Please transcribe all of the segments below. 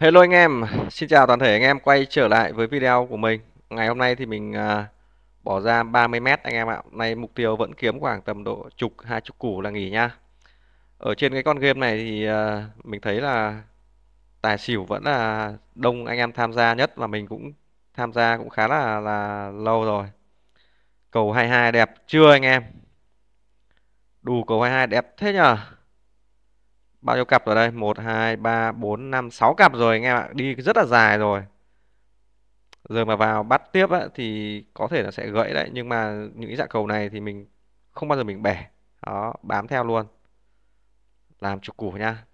Hello anh em, xin chào toàn thể anh em quay trở lại với video của mình Ngày hôm nay thì mình à, bỏ ra 30m anh em ạ nay mục tiêu vẫn kiếm khoảng tầm độ chục, hai chục củ là nghỉ nha. Ở trên cái con game này thì à, mình thấy là tài xỉu vẫn là đông anh em tham gia nhất Và mình cũng tham gia cũng khá là, là lâu rồi Cầu 22 đẹp chưa anh em Đủ cầu 22 đẹp thế nhờ bao nhiêu cặp rồi đây một hai ba bốn năm sáu cặp rồi anh em ạ đi rất là dài rồi giờ mà vào bắt tiếp á, thì có thể là sẽ gãy đấy nhưng mà những dạng cầu này thì mình không bao giờ mình bẻ đó bám theo luôn làm trục củ nha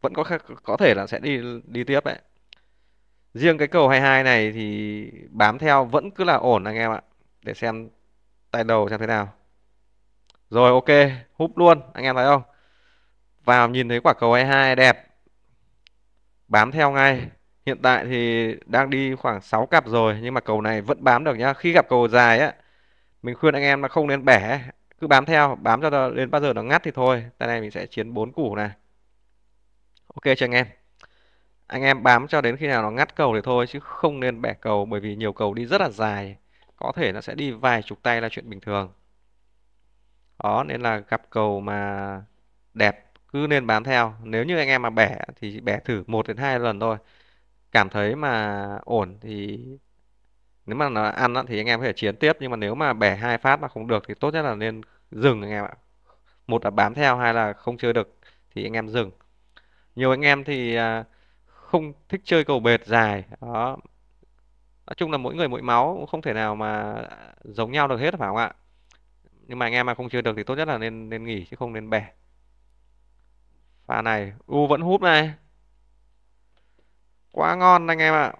vẫn có có thể là sẽ đi đi tiếp đấy riêng cái cầu 22 này thì bám theo vẫn cứ là ổn anh em ạ để xem tay đầu xem thế nào rồi ok húp luôn anh em thấy không vào nhìn thấy quả cầu e 22 đẹp bám theo ngay hiện tại thì đang đi khoảng 6 cặp rồi nhưng mà cầu này vẫn bám được nhá khi gặp cầu dài á mình khuyên anh em là không nên bẻ cứ bám theo bám cho đến bao giờ nó ngắt thì thôi tay này mình sẽ chiến 4 củ này ok cho anh em anh em bám cho đến khi nào nó ngắt cầu thì thôi chứ không nên bẻ cầu bởi vì nhiều cầu đi rất là dài có thể nó sẽ đi vài chục tay là chuyện bình thường đó nên là gặp cầu mà đẹp cứ nên bám theo nếu như anh em mà bẻ thì bẻ thử một đến hai lần thôi cảm thấy mà ổn thì nếu mà nó ăn thì anh em có thể chiến tiếp nhưng mà nếu mà bẻ hai phát mà không được thì tốt nhất là nên dừng anh em ạ một là bám theo hai là không chơi được thì anh em dừng nhiều anh em thì à, không thích chơi cầu bệt dài đó nói chung là mỗi người mỗi máu cũng không thể nào mà giống nhau được hết phải không ạ nhưng mà anh em mà không chơi được thì tốt nhất là nên nên nghỉ chứ không nên bẻ pha này u vẫn hút này quá ngon anh em ạ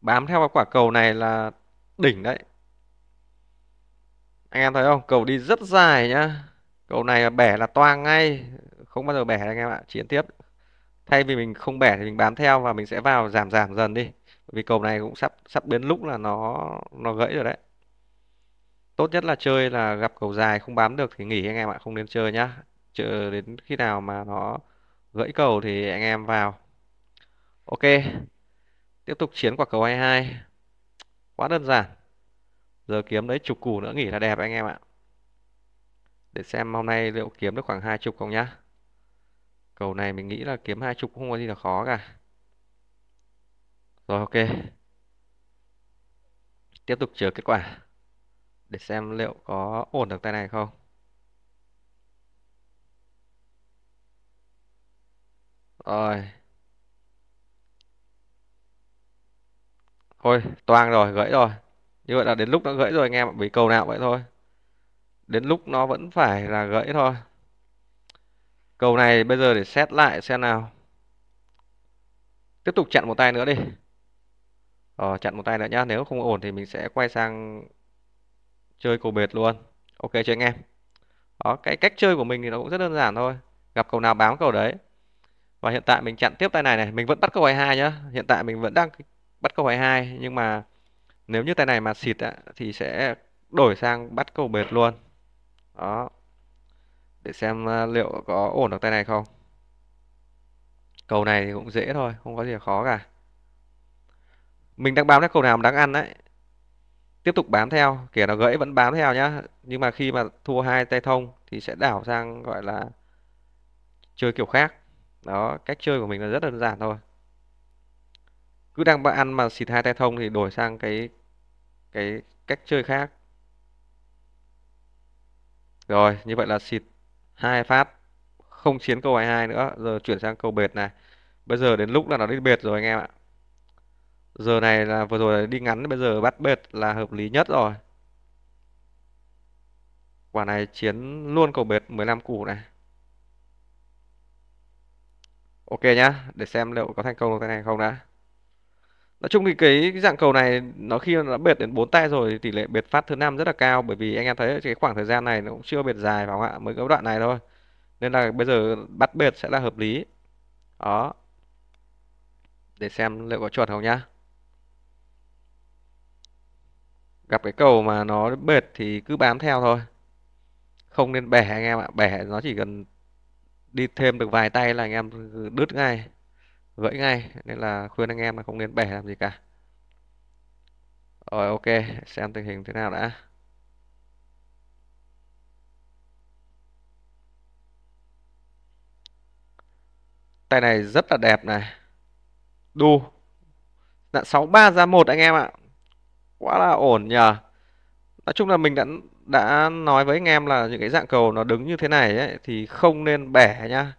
bám theo cái quả cầu này là đỉnh đấy anh em thấy không cầu đi rất dài nhá cầu này bẻ là toang ngay không bao giờ bẻ anh em ạ chiến tiếp thay vì mình không bẻ thì mình bám theo và mình sẽ vào giảm giảm dần đi vì cầu này cũng sắp sắp đến lúc là nó nó gãy rồi đấy tốt nhất là chơi là gặp cầu dài không bám được thì nghỉ anh em ạ không nên chơi nhá chờ đến khi nào mà nó gãy cầu thì anh em vào ok tiếp tục chiến quả cầu 22 quá đơn giản giờ kiếm đấy chục củ nữa nghỉ là đẹp anh em ạ để xem hôm nay liệu kiếm được khoảng hai chục không nhá cầu này mình nghĩ là kiếm hai chục không có gì là khó cả rồi ok tiếp tục chờ kết quả để xem liệu có ổn được tay này không Rồi. Thôi, toang rồi, gãy rồi. Như vậy là đến lúc nó gãy rồi anh em bị cầu nào vậy thôi. Đến lúc nó vẫn phải là gãy thôi. Cầu này bây giờ để xét lại xem nào. Tiếp tục chặn một tay nữa đi. Ờ, chặn một tay nữa nhá, nếu không ổn thì mình sẽ quay sang chơi cầu bệt luôn. Ok chưa anh em? Đó, cái cách chơi của mình thì nó cũng rất đơn giản thôi. Gặp cầu nào bám cầu đấy và hiện tại mình chặn tiếp tay này này mình vẫn bắt câu 22 nhá hiện tại mình vẫn đang bắt câu 22 nhưng mà nếu như tay này mà xịt á, thì sẽ đổi sang bắt câu bệt luôn đó để xem ờ, liệu có ổn được tay này không cầu này thì cũng dễ thôi không có gì khó cả mình đang bám theo cầu nào mà đáng ăn đấy tiếp tục bám theo kể nó gãy vẫn bám theo nhá nhưng mà khi mà thua hai tay thông thì sẽ đảo sang gọi là chơi kiểu khác đó cách chơi của mình là rất đơn giản thôi cứ đang ăn mà xịt hai tay thông thì đổi sang cái cái cách chơi khác rồi như vậy là xịt hai phát không chiến câu hai nữa giờ chuyển sang câu bệt này bây giờ đến lúc là nó đi bệt rồi anh em ạ giờ này là vừa rồi là đi ngắn bây giờ bắt bệt là hợp lý nhất rồi quả này chiến luôn cầu bệt 15 củ này ok nhá để xem liệu có thành công cái này không đã nói chung thì cái, cái dạng cầu này nó khi nó đã bệt đến bốn tay rồi thì tỷ lệ bệt phát thứ năm rất là cao bởi vì anh em thấy cái khoảng thời gian này nó cũng chưa bệt dài phải không ạ mới có đoạn này thôi nên là bây giờ bắt bệt sẽ là hợp lý đó để xem liệu có chuẩn không nhá gặp cái cầu mà nó bệt thì cứ bám theo thôi không nên bẻ anh em ạ bẻ nó chỉ cần đi thêm được vài tay là anh em đứt ngay gãy ngay nên là khuyên anh em là không nên bẻ làm gì cả rồi ok xem tình hình thế nào đã tay này rất là đẹp này đu đã 63 ra một anh em ạ quá là ổn nhờ nói chung là mình đã đã nói với anh em là những cái dạng cầu nó đứng như thế này ấy, thì không nên bẻ nhá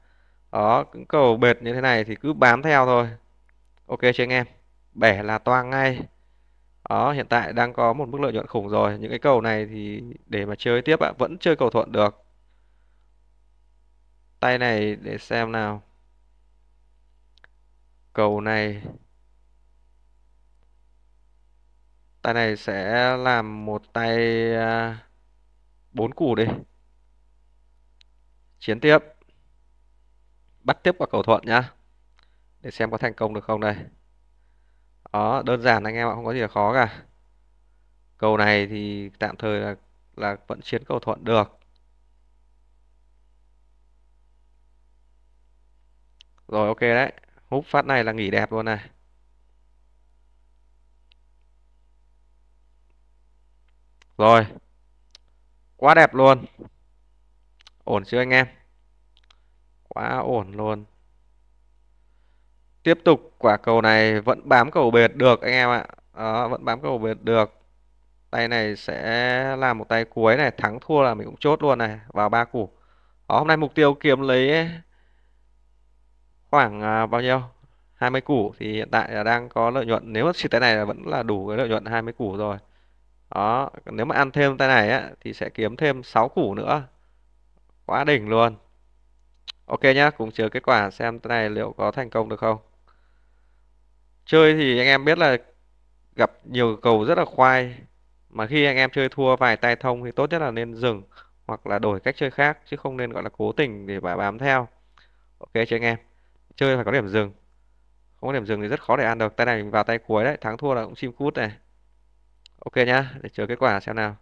đó những cầu bệt như thế này thì cứ bám theo thôi ok chưa anh em bẻ là toang ngay đó hiện tại đang có một mức lợi nhuận khủng rồi những cái cầu này thì để mà chơi tiếp ạ vẫn chơi cầu thuận được tay này để xem nào cầu này tay này sẽ làm một tay à, bốn củ đi chiến tiếp bắt tiếp quả cầu thuận nhá để xem có thành công được không đây đó đơn giản anh em ạ không có gì là khó cả cầu này thì tạm thời là là vẫn chiến cầu thuận được rồi ok đấy húp phát này là nghỉ đẹp luôn này rồi quá đẹp luôn ổn chưa anh em quá ổn luôn tiếp tục quả cầu này vẫn bám cầu bệt được anh em ạ đó, vẫn bám cầu bệt được tay này sẽ làm một tay cuối này thắng thua là mình cũng chốt luôn này vào ba củ đó, hôm nay mục tiêu kiếm lấy khoảng à, bao nhiêu 20 củ thì hiện tại là đang có lợi nhuận nếu mà xịt tay này là vẫn là đủ cái lợi nhuận 20 củ rồi đó nếu mà ăn thêm tay này á, thì sẽ kiếm thêm 6 củ nữa quá đỉnh luôn ok nhá cùng chờ kết quả xem tay này liệu có thành công được không chơi thì anh em biết là gặp nhiều cầu rất là khoai mà khi anh em chơi thua vài tay thông thì tốt nhất là nên dừng hoặc là đổi cách chơi khác chứ không nên gọi là cố tình để bà bám theo ok chứ anh em chơi phải có điểm dừng không có điểm dừng thì rất khó để ăn được tay này mình vào tay cuối đấy thắng thua là cũng chim cút này ok nhá để chờ kết quả xem nào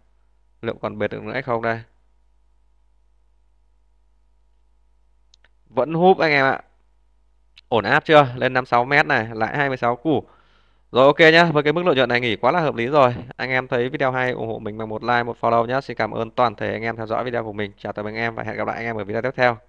liệu còn bệt được nữa không đây vẫn húp anh em ạ ổn áp chưa lên 56 m này lại 26 củ rồi ok nhá với cái mức lợi nhuận này nghỉ quá là hợp lý rồi anh em thấy video hay ủng hộ mình bằng một like một follow nhé xin cảm ơn toàn thể anh em theo dõi video của mình chào tạm biệt anh em và hẹn gặp lại anh em ở video tiếp theo